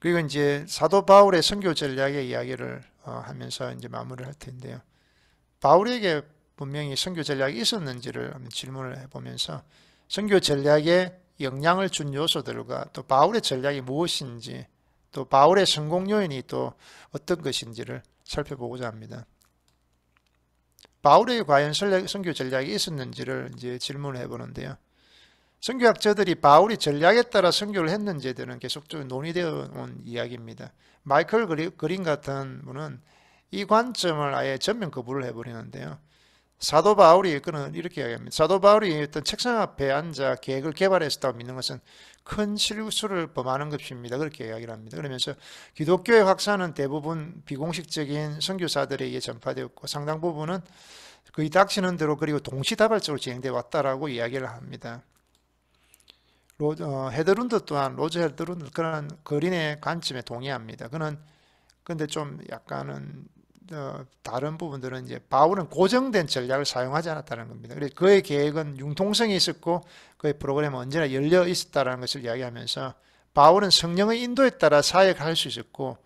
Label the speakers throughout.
Speaker 1: 그리고 이제 사도 바울의 선교 전략의 이야기를 어, 하면서 이제 마무리를 할 텐데요. 바울에게 분명히 선교 전략이 있었는지를 한번 질문을 해보면서 선교 전략에 영향을 준 요소들과 또 바울의 전략이 무엇인지 또 바울의 성공 요인이 또 어떤 것인지를 살펴보고자 합니다. 바울의 과연 선교 전략이 있었는지를 이제 질문을 해보는데요. 선교학자들이 바울이 전략에 따라 선교를 했는지에 대한 계속적으로 논의되어 온 이야기입니다. 마이클 그린 같은 분은 이 관점을 아예 전면 거부를 해버리는데요. 사도 바울이 그는 이렇게 이야기합니다. 사도 바울이 어떤 책상 앞에 앉아 계획을 개발했었다고 믿는 것은 큰 실수를 범하는 것입니다. 그렇게 이야기를 합니다. 그러면서 기독교의 확산은 대부분 비공식적인 선교사들에 의해 전파되었고 상당 부분은 그의 닥치는 대로 그리고 동시다발적으로 진행돼 왔다라고 이야기를 합니다. 로저, 어, 헤드룬드 또한 로저 헤드룬드 그런 그린의 관점에 동의합니다. 그는 근데 좀 약간은 어, 다른 부분들은 이제 바울은 고정된 전략을 사용하지 않았다는 겁니다. 그래서 그의 계획은 융통성이 있었고 그의 프로그램은 언제나 열려 있었다는 것을 이야기하면서 바울은 성령의 인도에 따라 사역할 수 있었고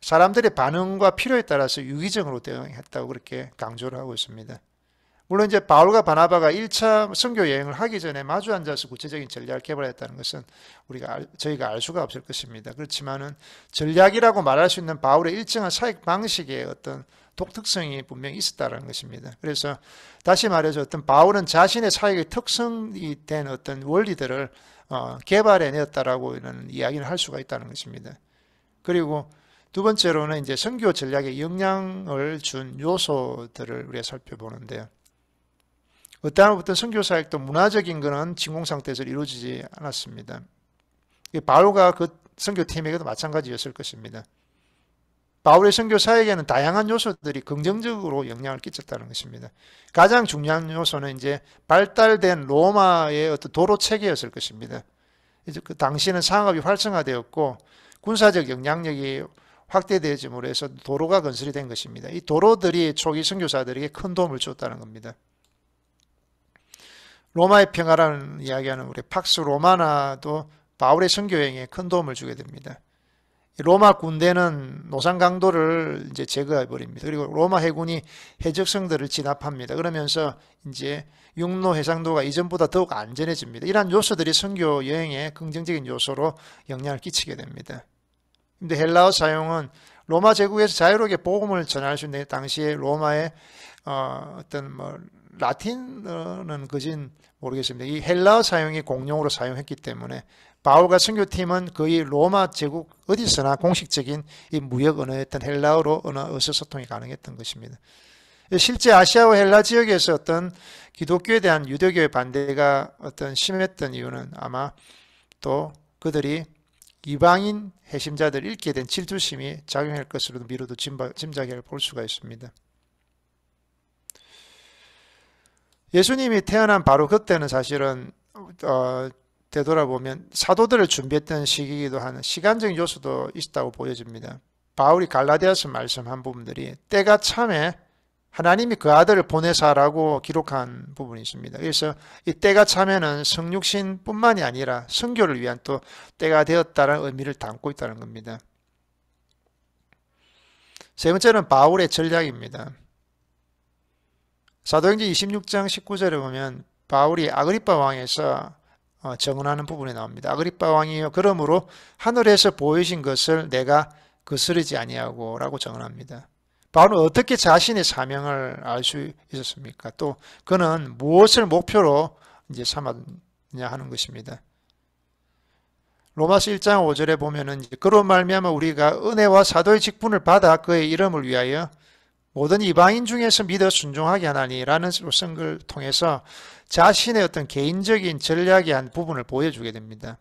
Speaker 1: 사람들의 반응과 필요에 따라서 유기적으로 대응했다고 그렇게 강조를 하고 있습니다. 물론 이제 바울과 바나바가 1차 선교 여행을 하기 전에 마주 앉아서 구체적인 전략을 개발했다는 것은 우리가 알, 저희가 알 수가 없을 것입니다. 그렇지만은 전략이라고 말할 수 있는 바울의 일정한 사익 방식의 어떤 독특성이 분명히 있었다는 것입니다. 그래서 다시 말해서 어떤 바울은 자신의 사익의 특성이 된 어떤 원리들을 어, 개발해내었다라고 이런 이야기를 할 수가 있다는 것입니다. 그리고 두 번째로는 이제 선교 전략에 영향을 준 요소들을 우리가 살펴보는데요. 그때부터 선교사역도 문화적인 거는 진공 상태에서 이루어지지 않았습니다. 바울과 그 선교팀에게도 마찬가지였을 것입니다. 바울의 선교사에게는 다양한 요소들이 긍정적으로 영향을 끼쳤다는 것입니다. 가장 중요한 요소는 이제 발달된 로마의 어떤 도로 체계였을 것입니다. 이제 그 당시는 에 상업이 활성화되었고 군사적 영향력이 확대되어짐으로 해서 도로가 건설이 된 것입니다. 이 도로들이 초기 선교사들에게 큰 도움을 주었다는 겁니다. 로마의 평화라는 이야기하는 우리 팍스 로마나도 바울의 선교행에 큰 도움을 주게 됩니다. 로마 군대는 노상 강도를 이제 제거해 버립니다. 그리고 로마 해군이 해적성들을 진압합니다. 그러면서 이제 육로 해상도가 이전보다 더욱 안전해집니다. 이러한 요소들이 선교 여행의 긍정적인 요소로 영향을 끼치게 됩니다. 근데 헬라어 사용은 로마 제국에서 자유롭게 복음을 전할 수 있는 당시에 로마의 어, 어떤 뭐 라틴어는 그진 모르겠습니다. 이헬라 사용이 공용으로 사용했기 때문에 바울과 선교팀은 거의 로마 제국 어디서나 공식적인 이 무역 언어였던 헬라어로 언어 의사소통이 가능했던 것입니다. 실제 아시아와 헬라 지역에서 어떤 기독교에 대한 유대교의 반대가 어떤 심했던 이유는 아마 또 그들이 이방인 해심자들 읽게 된 질투심이 작용할 것으로 미루도 짐작해 볼 수가 있습니다. 예수님이 태어난 바로 그때는 사실은 어, 되돌아보면 사도들을 준비했던 시기이기도 하는 시간적 요소도 있다고 보여집니다. 바울이 갈라디아서 말씀한 부분들이 때가 참에 하나님이 그 아들을 보내사라고 기록한 부분이 있습니다. 그래서 이 때가 참에는 성육신뿐만이 아니라 성교를 위한 또 때가 되었다는 의미를 담고 있다는 겁니다. 세 번째는 바울의 전략입니다. 사도행전 26장 19절에 보면 바울이 아그리빠 왕에서 정언하는 어, 부분이 나옵니다. 아그리빠 왕이요 그러므로 하늘에서 보이신 것을 내가 거스르지 아니하고 라고 정언합니다. 바울은 어떻게 자신의 사명을 알 수 있었습니까? 또 그는 무엇을 목표로 이제 삼았냐 하는 것입니다. 로마서 1장 5절에 보면은 그런 말미암아 우리가 은혜와 사도의 직분을 받아 그의 이름을 위하여 모든 이방인 중에서 믿어 순종하게 하나니라는 쓴걸 통해서 자신의 어떤 개인적인 전략의 한 부분을 보여주게 됩니다.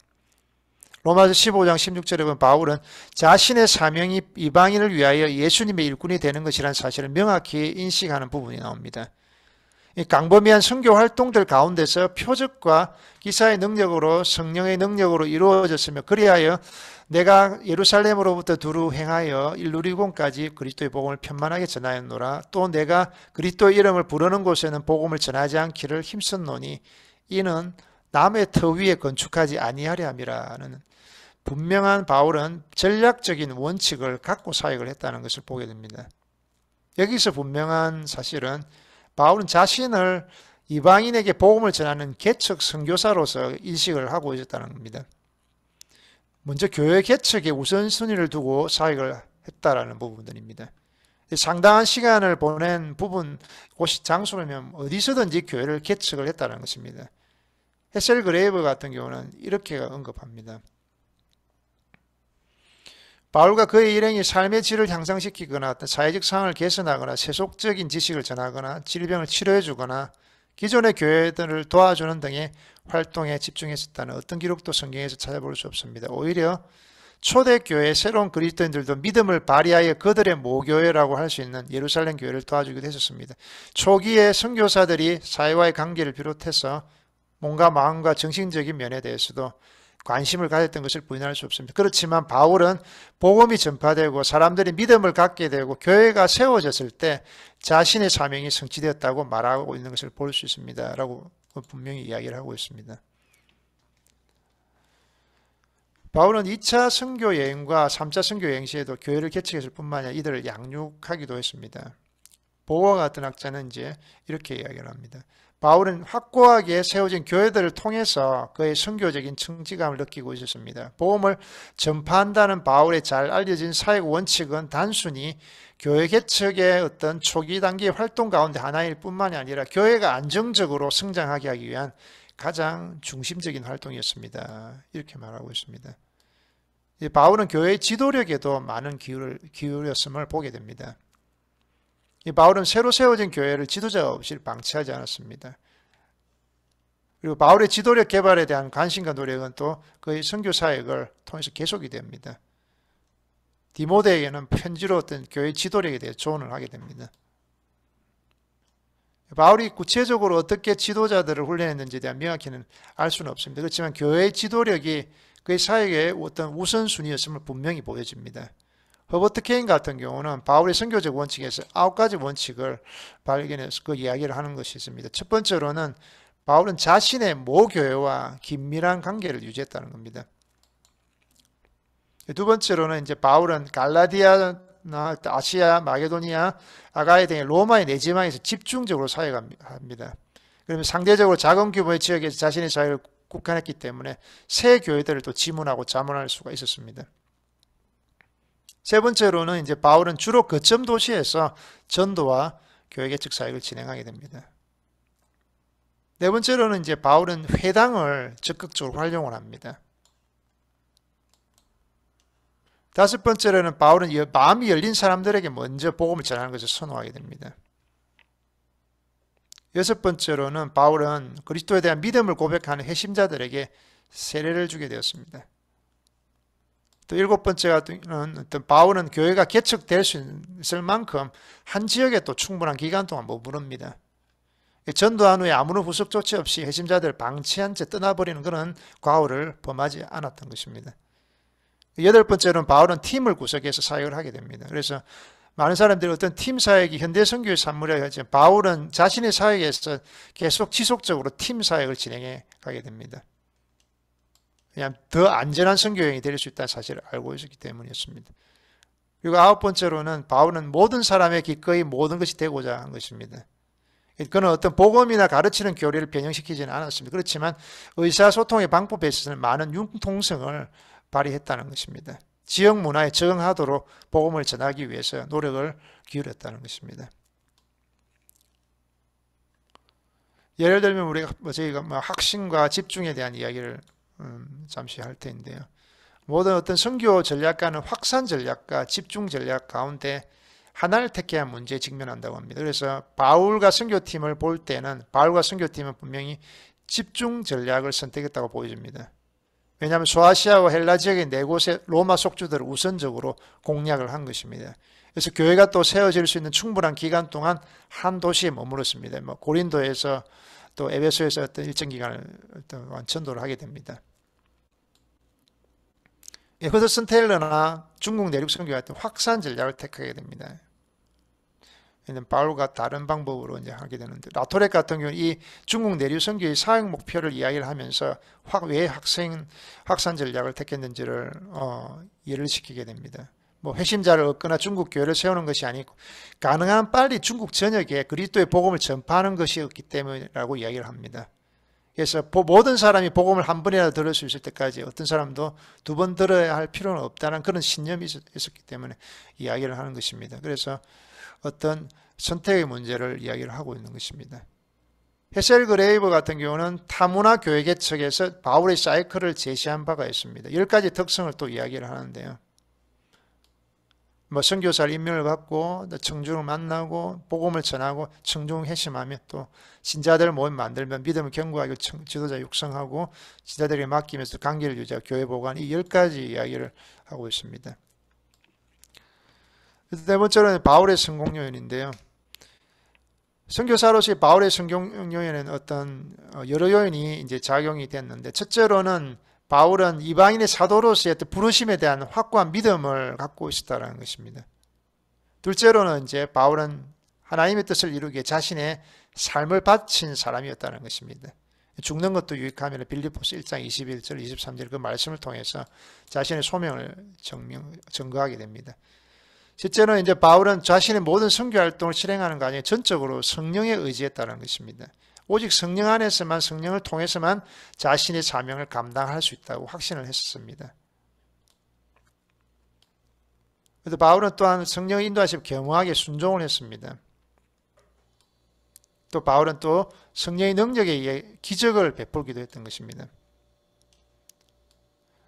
Speaker 1: 로마서 15장 16절에 보면 바울은 자신의 사명이 이방인을 위하여 예수님의 일꾼이 되는 것이라는 사실을 명확히 인식하는 부분이 나옵니다. 강범위한 선교 활동들 가운데서 표적과 기사의 능력으로 성령의 능력으로 이루어졌으며 그리하여 내가 예루살렘으로부터 두루 행하여 일루리곤까지 그리스도의 복음을 편만하게 전하였노라. 또 내가 그리스도의 이름을 부르는 곳에는 복음을 전하지 않기를 힘썼노니 이는 남의 터 위에 건축하지 아니하려 함이라는 분명한 바울은 전략적인 원칙을 갖고 사역을 했다는 것을 보게 됩니다. 여기서 분명한 사실은 바울은 자신을 이방인에게 복음을 전하는 개척 선교사로서 인식을 하고 있었다는 겁니다. 먼저 교회 개척에 우선순위를 두고 사역을 했다라는 부분들입니다. 상당한 시간을 보낸 부분, 곳이 그 장소라면 어디서든지 교회를 개척을 했다는 것입니다. 헤셀 그레이브 같은 경우는 이렇게 언급합니다. 바울과 그의 일행이 삶의 질을 향상시키거나 사회적 상황을 개선하거나 세속적인 지식을 전하거나 질병을 치료해 주거나 기존의 교회들을 도와주는 등의 활동에 집중했었다는 어떤 기록도 성경에서 찾아볼 수 없습니다. 오히려 초대교회 새로운 그리스도인들도 믿음을 발휘하여 그들의 모교회라고 할 수 있는 예루살렘 교회를 도와주기도 했었습니다. 초기에 선교사들이 사회와의 관계를 비롯해서 몸과 마음과 정신적인 면에 대해서도 관심을 가졌던 것을 부인할 수 없습니다. 그렇지만 바울은 복음이 전파되고 사람들이 믿음을 갖게 되고 교회가 세워졌을 때 자신의 사명이 성취되었다고 말하고 있는 것을 볼 수 있습니다. 라고 분명히 이야기를 하고 있습니다. 바울은 2차 선교 여행과 3차 선교 여행 시에도 교회를 개척했을 뿐만 아니라 이들을 양육하기도 했습니다. 보와 같은 학자는 이제 이렇게 이야기를 합니다. 바울은 확고하게 세워진 교회들을 통해서 그의 선교적인 청지감을 느끼고 있었습니다. 보험을 전파한다는 바울의 잘 알려진 사회 원칙은 단순히 교회 개척의 어떤 초기 단계 활동 가운데 하나일 뿐만이 아니라 교회가 안정적으로 성장하게 하기 위한 가장 중심적인 활동이었습니다. 이렇게 말하고 있습니다. 바울은 교회의 지도력에도 많은 기울였음을 보게 됩니다. 이 바울은 새로 세워진 교회를 지도자가 없이 방치하지 않았습니다. 그리고 바울의 지도력 개발에 대한 관심과 노력은 또 그의 선교 사역을 통해서 계속이 됩니다. 디모데에게는 편지로 어떤 교회 지도력에 대해 조언을 하게 됩니다. 바울이 구체적으로 어떻게 지도자들을 훈련했는지에 대한 명확히는 알 수는 없습니다. 그렇지만 교회의 지도력이 그의 사역의 어떤 우선순위였음을 분명히 보여집니다. 허버트 케인 같은 경우는 바울의 선교적 원칙에서 아홉 가지 원칙을 발견해서 그 이야기를 하는 것이 있습니다. 첫 번째로는 바울은 자신의 모 교회와 긴밀한 관계를 유지했다는 겁니다. 두 번째로는 이제 바울은 갈라디아 나 아시아, 마게도니아, 아가에 등의 로마의 내지망에서 집중적으로 사역합니다. 그러면 상대적으로 작은 규모의 지역에서 자신의 사역를 국한했기 때문에 새 교회들을 또 지문하고 자문할 수가 있었습니다. 세 번째로는 이제 바울은 주로 거점 도시에서 전도와 교회 개척 사역을 진행하게 됩니다. 네 번째로는 이제 바울은 회당을 적극적으로 활용을 합니다. 다섯 번째로는 바울은 마음이 열린 사람들에게 먼저 복음을 전하는 것을 선호하게 됩니다. 여섯 번째로는 바울은 그리스도에 대한 믿음을 고백하는 회심자들에게 세례를 주게 되었습니다. 또 일곱 번째 같은 어떤 바울은 교회가 개척될 수 있을 만큼 한 지역에 또 충분한 기간 동안 머무릅니다. 전도한 후에 아무런 후속 조치 없이 해심자들 방치한 채 떠나버리는 그런 과오를 범하지 않았던 것입니다. 여덟 번째로는 바울은 팀을 구성해서 사역을 하게 됩니다. 그래서 많은 사람들이 어떤 팀 사역이 현대 선교의 산물이라고 하죠. 바울은 자신의 사역에서 계속 지속적으로 팀 사역을 진행해 가게 됩니다. 그냥 더 안전한 성교행이될 수 있다는 사실을 알고 있었기 때문이었습니다. 그리고 아홉 번째로는 바울은 모든 사람의 기꺼이 모든 것이 되고자 한 것입니다. 그는 어떤 복음이나 가르치는 교리를 변형시키지는 않았습니다. 그렇지만 의사소통의 방법에 있어서는 많은 융통성을 발휘했다는 것입니다. 지역 문화에 적응하도록 복음을 전하기 위해서 노력을 기울였다는 것입니다. 예를 들면 우리가 뭐 저희가 뭐 학심과 집중에 대한 이야기를 음, 잠시 할 텐데요. 모든 어떤 선교 전략과는 확산 전략과 집중 전략 가운데 하나를 택해야 문제에 직면한다고 합니다. 그래서 바울과 선교팀을 볼 때는 바울과 선교팀은 분명히 집중 전략을 선택했다고 보여집니다. 왜냐하면 소아시아와 헬라 지역의 네 곳의 로마 속주들을 우선적으로 공략을 한 것입니다. 그래서 교회가 또 세워질 수 있는 충분한 기간 동안 한 도시에 머물렀습니다. 뭐 고린도에서 또 에베소에서 어떤 일정 기간을 완천도를 하게 됩니다. 에 예, 허드슨 테일러나 중국 내륙 선교 같은 확산 전략을 택하게 됩니다. 이는 바울과 다른 방법으로 이제 하게 되는데 라토렉 같은 경우이 중국 내륙 선교의 사용 목표를 이야기를 하면서 확 왜 학생 확산 전략을 택했는지를 어, 이를 시키게 됩니다. 뭐 회심자를 얻거나 중국 교회를 세우는 것이 아니고 가능한 빨리 중국 전역에 그리스도의 복음을 전파하는 것이었기 때문이라고 이야기를 합니다. 그래서 모든 사람이 복음을 한 번이라도 들을 수 있을 때까지 어떤 사람도 두 번 들어야 할 필요는 없다는 그런 신념이 있었기 때문에 이야기를 하는 것입니다. 그래서 어떤 선택의 문제를 이야기를 하고 있는 것입니다. 헤셀 그레이브 같은 경우는 타문화 교회계 측에서 바울의 사이클을 제시한 바가 있습니다. 열 가지 특성을 또 이야기를 하는데요. 뭐 선교사를 임명을 받고 청중을 만나고 복음을 전하고 청중 회심하며또 신자들 모임 만들면 믿음을 경고하게 지도자 육성하고 지자들에게 맡기면서 관계를 유지하고 교회 보관 이 열 가지 이야기를 하고 있습니다. 네번째는 바울의 성공 요인인데요. 선교사로서 바울의 성공 요인은 어떤 어, 여러 요인이 이제 작용이 됐는데 첫째로는 바울은 이방인의 사도로서의 부르심에 대한 확고한 믿음을 갖고 있었다는 것입니다. 둘째로는 이제 바울은 하나님의 뜻을 이루기에 자신의 삶을 바친 사람이었다는 것입니다. 죽는 것도 유익하면 빌리포스 1장 21절, 23절 그 말씀을 통해서 자신의 소명을 증명, 증거하게 됩니다. 실제로 이제 바울은 자신의 모든 선교 활동을 실행하는 과정에 전적으로 성령에 의지했다는 것입니다. 오직 성령 안에서만 성령을 통해서만 자신의 사명을 감당할 수 있다고 확신을 했었습니다. 그래서 바울은 또한 성령 인도하심 겸허하게 순종을 했습니다. 또 바울은 또 성령의 능력에 의해 기적을 베풀기도 했던 것입니다.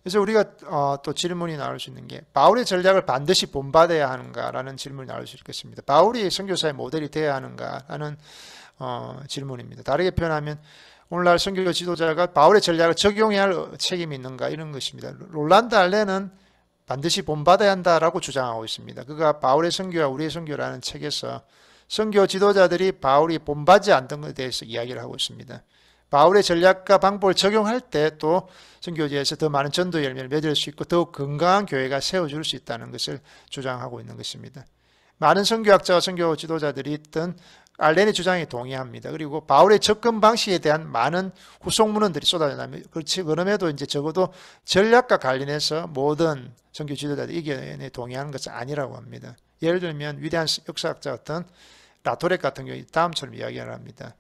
Speaker 1: 그래서 우리가 어, 또 질문이 나올 수 있는 게 바울의 전략을 반드시 본받아야 하는가라는 질문이 나올 수 있을 것니다 바울이 선교사의 모델이 되어야 하는가라는 어, 질문입니다. 다르게 표현하면 오늘날 성교 지도자가 바울의 전략을 적용해야 할 책임이 있는가 이런 것입니다. 롤란드 알레는 반드시 본받아야 한다라고 주장하고 있습니다. 그가 바울의 성교와 우리의 성교라는 책에서 성교 지도자들이 바울이 본받지 않던 것에 대해서 이야기를 하고 있습니다. 바울의 전략과 방법을 적용할 때 또성교지에서더 많은 전도 열매를 맺을 수 있고 더욱 건강한 교회가 세워줄 수 있다는 것을 주장하고 있는 것입니다. 많은 성교학자와성교 지도자들이 있던 알렌의 주장에 동의합니다. 그리고 바울의 접근 방식에 대한 많은 후속문헌들이 쏟아져 나옵니다. 그렇지 그럼에도 이제 적어도 전략과 관련해서 모든 선교 지도자들의견에 동의하는 것은 아니라고 합니다. 예를 들면 위대한 역사학자 어떤 라토렉 같은 경우 다음처럼 이야기를 합니다.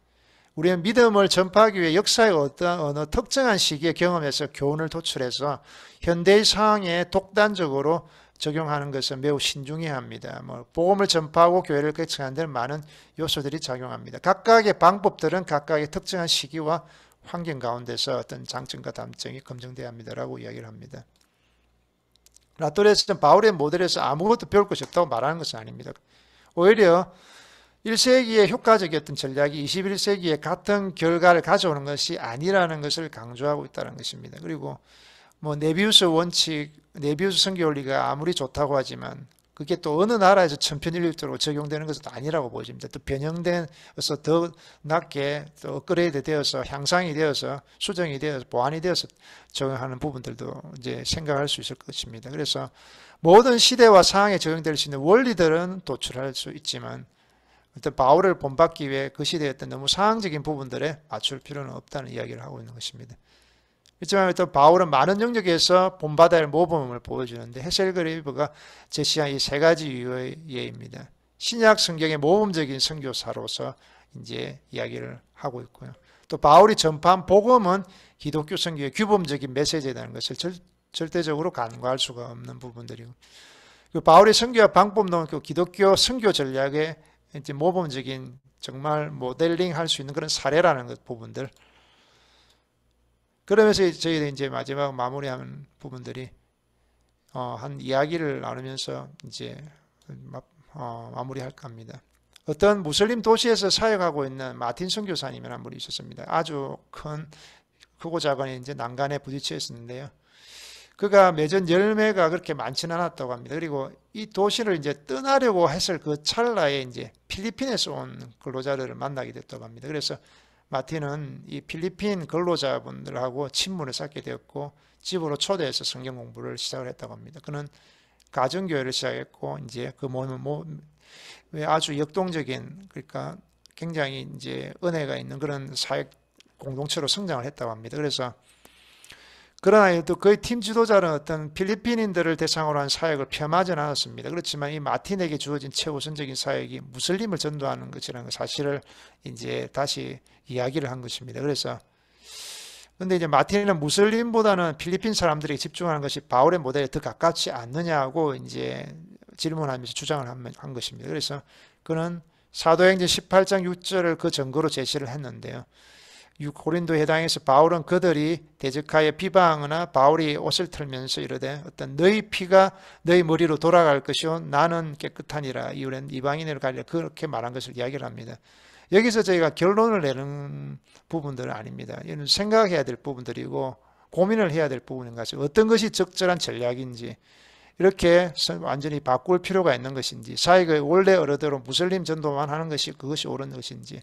Speaker 1: 우리는 믿음을 전파하기 위해 역사의 어떤 어느 특정한 시기의 경험에서 교훈을 도출해서 현대의 상황에 독단적으로 적용하는 것은 매우 신중히 합니다. 뭐 복음을 전파하고 교회를 개척하는 데는 많은 요소들이 작용합니다. 각각의 방법들은 각각의 특정한 시기와 환경 가운데서 어떤 장점과 단점이 검증돼야 합니다라고 이야기를 합니다. 라토레스는 바울의 모델에서 아무것도 배울 것이 없다고 말하는 것은 아닙니다. 오히려 1세기에 효과적이었던 전략이 21세기에 같은 결과를 가져오는 것이 아니라는 것을 강조하고 있다는 것입니다. 그리고 뭐 네비우스 원칙, 네비우스 성교원리가 아무리 좋다고 하지만 그게 또 어느 나라에서 천편일률적으로 적용되는 것은 아니라고 보여집니다. 또 변형돼서 더 낮게 또 업그레이드 되어서 향상이 되어서 수정이 되어서 보완이 되어서 적용하는 부분들도 이제 생각할 수 있을 것입니다. 그래서 모든 시대와 상황에 적용될 수 있는 원리들은 도출할 수 있지만 어떤 바울을 본받기 위해 그시대에 어떤 너무 상황적인 부분들에 맞출 필요는 없다는 이야기를 하고 있는 것입니다. 이쯤 하면 또 바울은 많은 영역에서 본바다의 모범을 보여주는데 헤셀그리브가 제시한 이 세 가지 이유의 예입니다. 신약 성경의 모범적인 선교사로서 이제 이야기를 하고 있고요. 또 바울이 전파한 복음은 기독교 성교의 규범적인 메시지라는 것을 절, 절대적으로 간과할 수가 없는 부분들이고 그 바울의 선교와 방법론, 그 기독교 선교 전략의 이제 모범적인 정말 모델링 할 수 있는 그런 사례라는 것 부분들 그러면서 저희는 이제 마지막 마무리하는 부분들이 어, 한 이야기를 나누면서 이제 마, 어, 마무리할 까합니다 어떤 무슬림 도시에서 사역하고 있는 마틴 선교사님이라는 분이 있었습니다. 아주 큰 크고 작은 이제 난간에 부딪있었는데요 그가 맺은 열매가 그렇게 많지는 않았다고 합니다. 그리고 이 도시를 이제 떠나려고 했을 그 찰나에 이제 필리핀에서 온 근로자들을 만나게 됐다고 합니다. 그래서 마틴은 이 필리핀 근로자분들하고 친문을 쌓게 되었고 집으로 초대해서 성경 공부를 시작을 했다고 합니다. 그는 가정교회를 시작했고 이제 그 모임은 뭐 아주 역동적인 그러니까 굉장히 이제 은혜가 있는 그런 사회 공동체로 성장을 했다고 합니다. 그래서 그러나 또 그의 팀 지도자는 어떤 필리핀인들을 대상으로 한 사역을 폄하진 않았습니다. 그렇지만 이 마틴에게 주어진 최우선적인 사역이 무슬림을 전도하는 것이라는 그 사실을 이제 다시 이야기를 한 것입니다. 그래서 근데 이제 마틴은 무슬림보다는 필리핀 사람들이 집중하는 것이 바울의 모델에 더 가깝지 않느냐고 이제 질문하면서 주장을 한 것입니다. 그래서 그는 사도행전 18장 6절을 그 증거로 제시를 했는데요. 고린도에 해당에서 바울은 그들이 대적하여 비방하거나 바울이 옷을 틀면서 이르되 어떤 너희 피가 너희 머리로 돌아갈 것이오 나는 깨끗하니라 이후는이방인으로갈려 그렇게 말한 것을 이야기를 합니다. 여기서 저희가 결론을 내는 부분들은 아닙니다. 이는 생각해야 될 부분들이고 고민을 해야 될 부분인 것이 어떤 것이 적절한 전략인지 이렇게 완전히 바꿀 필요가 있는 것인지 사익의 원래 어르대로 무슬림 전도만 하는 것이 그것이 옳은 것인지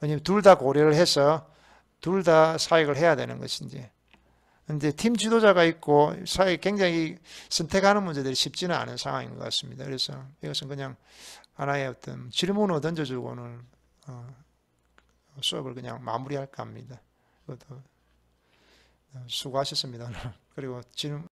Speaker 1: 아니면 둘 다 고려를 해서 둘다 사역을 해야 되는 것인지 근데 팀 지도자가 있고 사회 굉장히 선택하는 문제들이 쉽지는 않은 상황인 것 같습니다. 그래서 이것은 그냥 하나의 어떤 질문을 던져주고 오늘 어, 수업을 그냥 마무리할까 합니다. 그것도 어, 수고하셨습니다. 그리고 질문